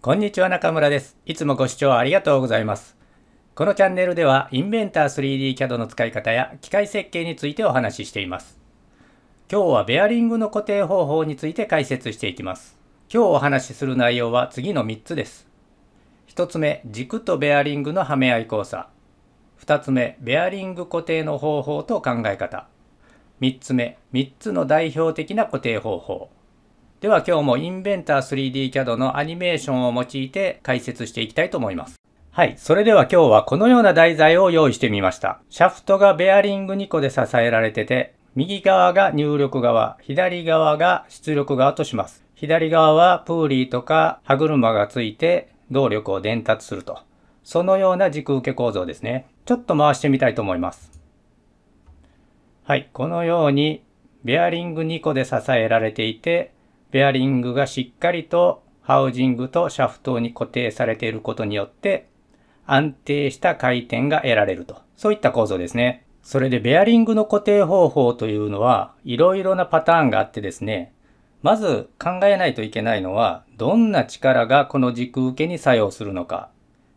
こんにちは中村です。いつもご視聴ありがとうございます。このチャンネルでは、インベンター 3DCAD の使い方や機械設計についてお話ししています。今日はベアリングの固定方法について解説していきます。今日お話しする内容は次の3つです。1つ目、軸とベアリングのはめ合い交差。2つ目、ベアリング固定の方法と考え方。3つ目、3つの代表的な固定方法。では今日もインベンター 3DCAD のアニメーションを用いて解説していきたいと思います。はい。それでは今日はこのような題材を用意してみました。シャフトがベアリング2個で支えられてて、右側が入力側、左側が出力側とします。左側はプーリーとか歯車がついて動力を伝達すると。そのような軸受け構造ですね。ちょっと回してみたいと思います。はい。このようにベアリング2個で支えられていて、ベアリングがしっかりとハウジングとシャフトに固定されていることによって安定した回転が得られると。そういった構造ですね。それでベアリングの固定方法というのはいろいろなパターンがあってですね、まず考えないといけないのは、どんな力がこの軸受けに作用するのか、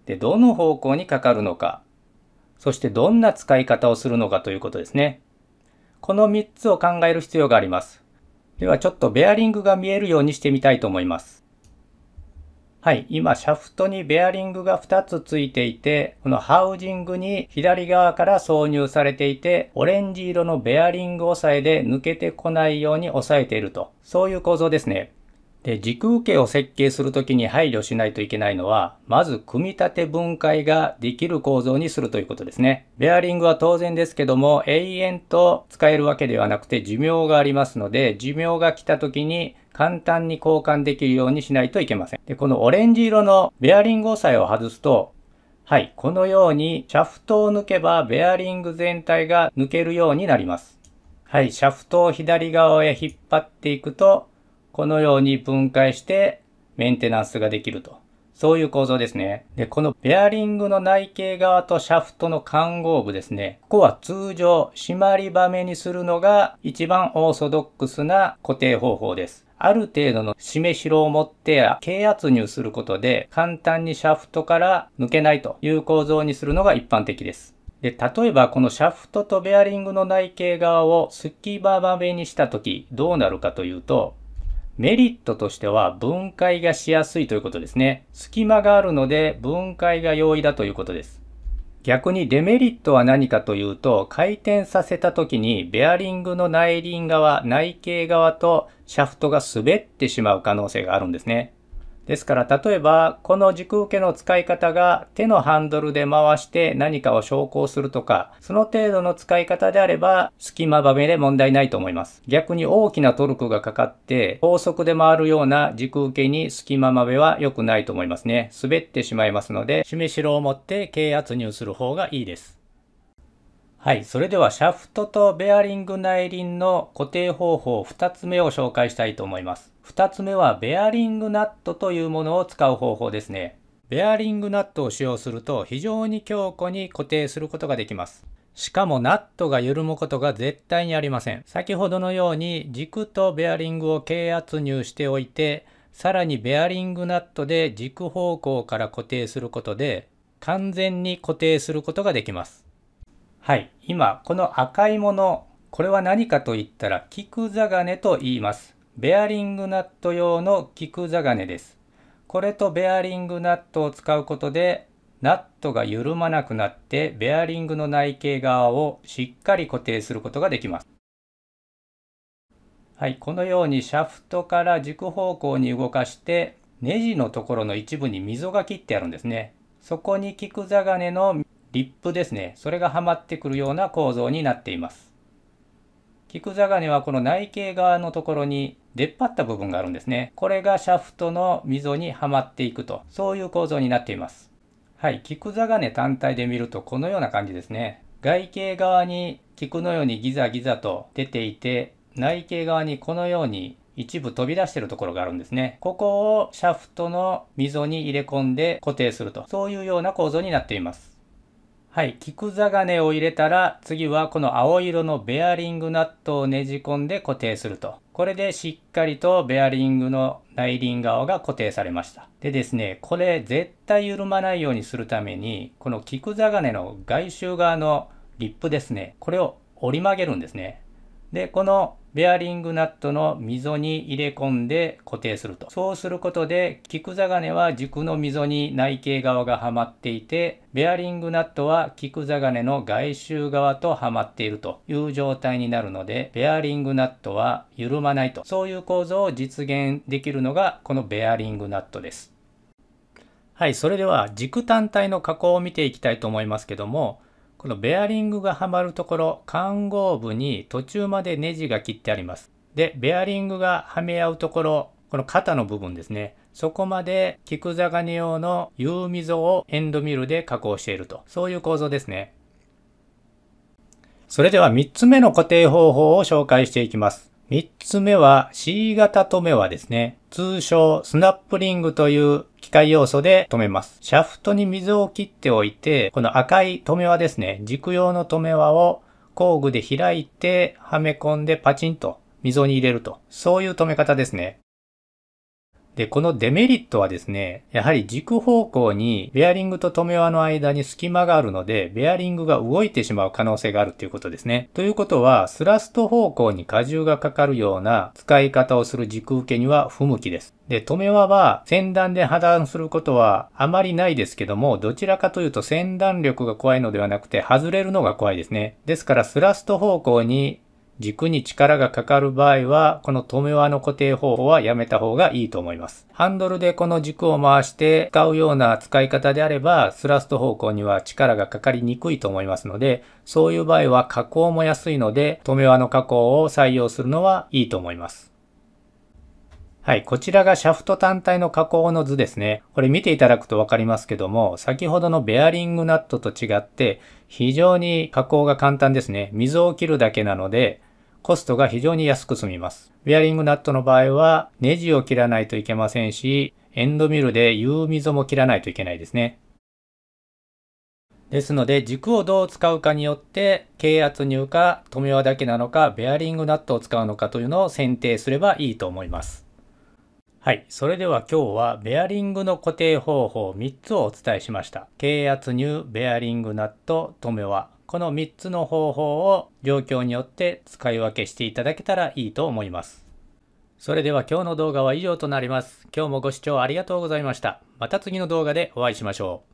で、どの方向にかかるのか、そしてどんな使い方をするのかということですね。この3つを考える必要があります。ではちょっとベアリングが見えるようにしてみたいと思います。はい、今シャフトにベアリングが2つついていて、このハウジングに左側から挿入されていて、オレンジ色のベアリング押さえで抜けてこないように押さえていると、そういう構造ですね。で、時空形を設計するときに配慮しないといけないのは、まず組み立て分解ができる構造にするということですね。ベアリングは当然ですけども、永遠と使えるわけではなくて寿命がありますので、寿命が来たときに簡単に交換できるようにしないといけません。で、このオレンジ色のベアリング押さえを外すと、はい、このようにシャフトを抜けばベアリング全体が抜けるようになります。はい、シャフトを左側へ引っ張っていくと、このように分解してメンテナンスができると。そういう構造ですね。で、このベアリングの内径側とシャフトの混合部ですね。ここは通常、締まり場目にするのが一番オーソドックスな固定方法です。ある程度の締めしろを持って軽圧入することで簡単にシャフトから抜けないという構造にするのが一般的です。で、例えばこのシャフトとベアリングの内径側を隙間場目にした時どうなるかというと、メリットとしては分解がしやすいということですね。隙間があるので分解が容易だということです。逆にデメリットは何かというと、回転させた時にベアリングの内輪側、内径側とシャフトが滑ってしまう可能性があるんですね。ですから例えばこの軸受けの使い方が手のハンドルで回して何かを昇降するとかその程度の使い方であれば隙間場面で問題ないと思います逆に大きなトルクがかかって高速で回るような軸受けに隙間まべは良くないと思いますね滑ってしまいますので締めろを持って軽圧入する方がいいですはい。それでは、シャフトとベアリング内輪の固定方法2つ目を紹介したいと思います。2つ目は、ベアリングナットというものを使う方法ですね。ベアリングナットを使用すると、非常に強固に固定することができます。しかもナットが緩むことが絶対にありません。先ほどのように、軸とベアリングを軽圧入しておいて、さらにベアリングナットで軸方向から固定することで、完全に固定することができます。はい、今この赤いものこれは何かといったら菊座ザガネと言います。ベアリングナット用の菊座金です。これとベアリングナットを使うことでナットが緩まなくなってベアリングの内径側をしっかり固定することができます。はい、このようにシャフトから軸方向に動かしてネジのところの一部に溝が切ってあるんですね。そこに菊座金のリップですね。それがはまってくるような構造になっています。菊座金はこの内径側のところに出っ張った部分があるんですね。これがシャフトの溝にはまっていくと、そういう構造になっています。はい、菊座金単体で見るとこのような感じですね。外径側に菊のようにギザギザと出ていて、内径側にこのように一部飛び出してるところがあるんですね。ここをシャフトの溝に入れ込んで固定すると、そういうような構造になっています。はい、菊座金を入れたら次はこの青色のベアリングナットをねじ込んで固定すると。これでしっかりとベアリングの内輪側が固定されました。でですね、これ絶対緩まないようにするために、この菊座金の外周側のリップですね、これを折り曲げるんですね。で、このベアリングナットの溝に入れ込んで固定すると。そうすることで、菊座金は軸の溝に内径側がはまっていて、ベアリングナットは菊座金の外周側とはまっているという状態になるので、ベアリングナットは緩まないと。そういう構造を実現できるのが、このベアリングナットです。はい、それでは軸単体の加工を見ていきたいと思いますけども、このベアリングがはまるところ看合部に途中までネジが切ってあります。でベアリングがはめ合うところこの肩の部分ですねそこまで菊座金用の U 溝をエンドミルで加工しているとそういう構造ですね。それでは3つ目の固定方法を紹介していきます。3つ目は C 型止めはですね、通称スナップリングという機械要素で止めます。シャフトに水を切っておいて、この赤い止め輪ですね、軸用の止め輪を工具で開いてはめ込んでパチンと溝に入れると。そういう止め方ですね。で、このデメリットはですね、やはり軸方向にベアリングと止め輪の間に隙間があるので、ベアリングが動いてしまう可能性があるということですね。ということは、スラスト方向に荷重がかかるような使い方をする軸受けには不向きです。で、止め輪は先端で破断することはあまりないですけども、どちらかというと先端力が怖いのではなくて、外れるのが怖いですね。ですから、スラスト方向に軸に力がかかる場合は、この止め輪の固定方法はやめた方がいいと思います。ハンドルでこの軸を回して使うような使い方であれば、スラスト方向には力がかかりにくいと思いますので、そういう場合は加工も安いので、止め輪の加工を採用するのはいいと思います。はい、こちらがシャフト単体の加工の図ですね。これ見ていただくとわかりますけども、先ほどのベアリングナットと違って、非常に加工が簡単ですね。溝を切るだけなので、コストが非常に安く済みます。ベアリングナットの場合は、ネジを切らないといけませんし、エンドミルで U 溝も切らないといけないですね。ですので、軸をどう使うかによって、軽圧入か、止め輪だけなのか、ベアリングナットを使うのかというのを選定すればいいと思います。はい。それでは今日はベアリングの固定方法3つをお伝えしました。軽圧入、ベアリングナット、止めは。この3つの方法を状況によって使い分けしていただけたらいいと思います。それでは今日の動画は以上となります。今日もご視聴ありがとうございました。また次の動画でお会いしましょう。